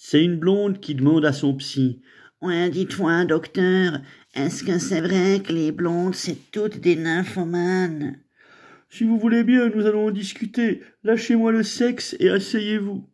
C'est une blonde qui demande à son psy Ouais, dis-toi, docteur, est-ce que c'est vrai que les blondes, c'est toutes des nymphomanes Si vous voulez bien, nous allons en discuter. Lâchez-moi le sexe et asseyez-vous.